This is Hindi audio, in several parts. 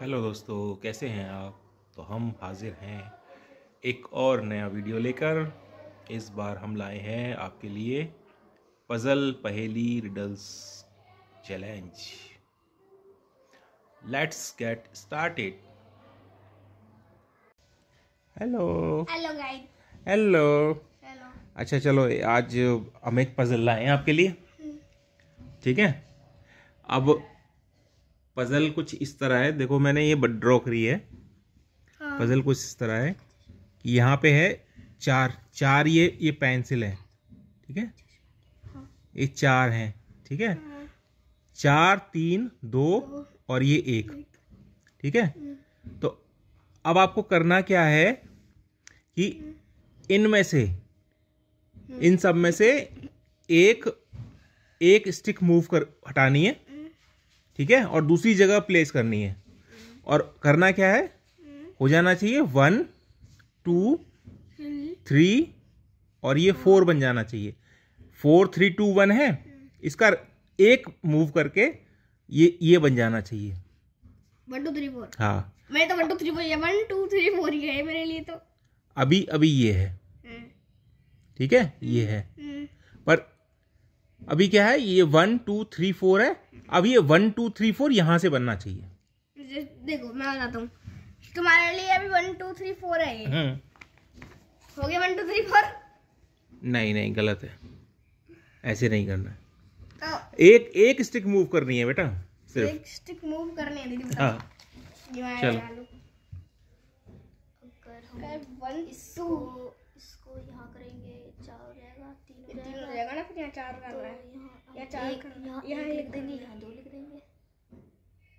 हेलो दोस्तों कैसे हैं आप तो हम हाजिर हैं एक और नया वीडियो लेकर इस बार हम लाए हैं आपके लिए पज़ल पहेली riddles challenge let's get started hello hello hello अच्छा चलो आज हम एक पज़ल लाए हैं आपके लिए हम्म। ठीक है अब पजल कुछ इस तरह है देखो मैंने ये ड्रॉ करी है हाँ। पजल कुछ इस तरह है कि यहाँ पे है चार चार ये ये पेंसिल है ठीक है हाँ। ये चार हैं ठीक है हाँ। चार तीन दो और ये एक ठीक है हम्म। तो अब आपको करना क्या है कि हम्म। इनमें से हम्म। इन सब में से एक एक स्टिक मूव कर हटानी है ठीक है और दूसरी जगह प्लेस करनी है और करना क्या है हो जाना चाहिए वन टू थ्री और ये फोर बन जाना चाहिए फोर थ्री टू वन है इसका एक मूव करके ये ये बन जाना चाहिए वन टू थ्री फोर हाँ मैं तो one two three four one two three four ही है मेरे लिए तो अभी अभी ये है हम्म। ठीक है ये है हम्म। पर अभी क्या है ये वन टू थ्री फोर है अब ये वन टू थ्री फोर यहाँ से बनना चाहिए देखो मैं बताता हूँ तुम्हारे लिए अभी वन टू थ्री फोर है हम्म। हो गया वन टू थ्री फोर नहीं नहीं गलत है ऐसे नहीं करना है तो एक एक स्टिक मूव करनी है बेटा सिर्फ एक स्टिक मूव करनी है दीदी हाँ चलो वन टू चार तो कर रहा है या चार कर रहा यहाँ लिख देंगे यहाँ दो लिख देंगे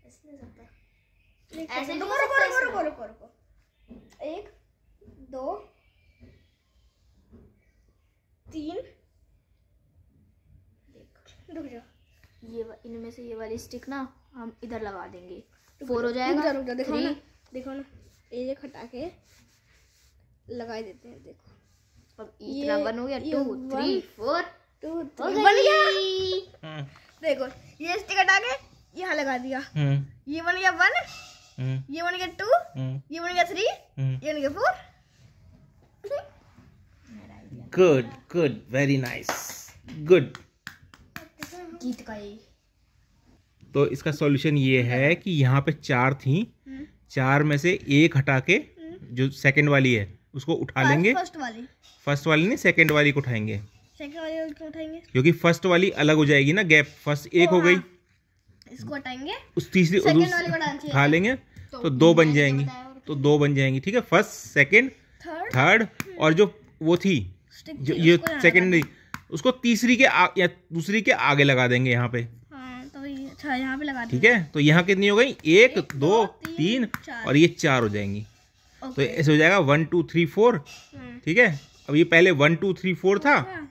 ऐसे नहीं सकता ऐसे रुको रुको रुको रुको रुको रुको एक दो तीन रुक जाओ ये इनमें से ये वाली स्टिक ना हम इधर लगा देंगे फोर हो जाएगा रुक जाओ देखो ना देखो ना ये हटा के लगा देते हैं देखो अब इतना बन हो गया टू थ्री फोर तो तो बन गया हम्म। देखो ये स्टिक हटा के यहाँ लगा दिया हम्म। ये बन गया वन हम्म। ये बन गया टू ये बन गया थ्री ये बन गया four good good very nice good गीत का तो इसका सॉल्यूशन ये है कि यहाँ पे चार थी चार में से एक हटा के जो सेकंड वाली है उसको उठा लेंगे फर्स्ट वाली फर्स्ट वाली नहीं सेकंड वाली को उठाएंगे क्योंकि फर्स्ट वाली अलग हो जाएगी ना गैप फर्स्ट एक हो हाँ। गई इसको हटाएंगे उस तीसरी उठा लेंगे तो, तो दो बन जाएंगी तो दो बन जाएंगी ठीक है फर्स्ट सेकंड थर्ड और जो वो थी जो ये सेकंड उसको तीसरी के आ, या दूसरी के आगे लगा देंगे यहाँ पे हाँ, तो अच्छा, यहाँ पे लगा ठीक है तो यहाँ कितनी हो गई एक, एक दो तीन, तीन और ये चार हो जाएंगी तो ऐसे हो जाएगा वन टू थ्री फोर ठीक है अब ये पहले वन टू थ्री फोर था हाँ।